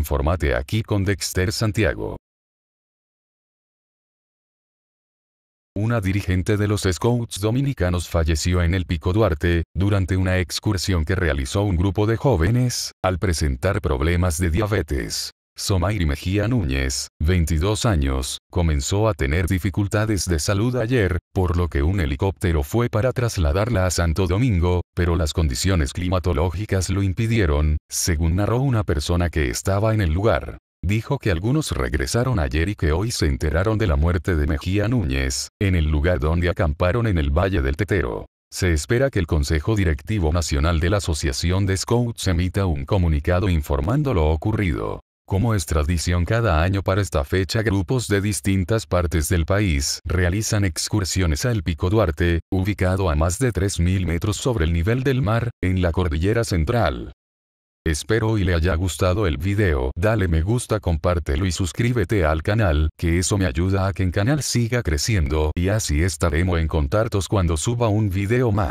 Informate aquí con Dexter Santiago. Una dirigente de los Scouts dominicanos falleció en el Pico Duarte, durante una excursión que realizó un grupo de jóvenes, al presentar problemas de diabetes. Somairi Mejía Núñez, 22 años, comenzó a tener dificultades de salud ayer, por lo que un helicóptero fue para trasladarla a Santo Domingo, pero las condiciones climatológicas lo impidieron, según narró una persona que estaba en el lugar. Dijo que algunos regresaron ayer y que hoy se enteraron de la muerte de Mejía Núñez, en el lugar donde acamparon en el Valle del Tetero. Se espera que el Consejo Directivo Nacional de la Asociación de Scouts emita un comunicado informando lo ocurrido. Como es tradición cada año para esta fecha grupos de distintas partes del país realizan excursiones al Pico Duarte, ubicado a más de 3.000 metros sobre el nivel del mar, en la cordillera central. Espero y le haya gustado el video, dale me gusta compártelo y suscríbete al canal, que eso me ayuda a que el canal siga creciendo y así estaremos en contactos cuando suba un video más.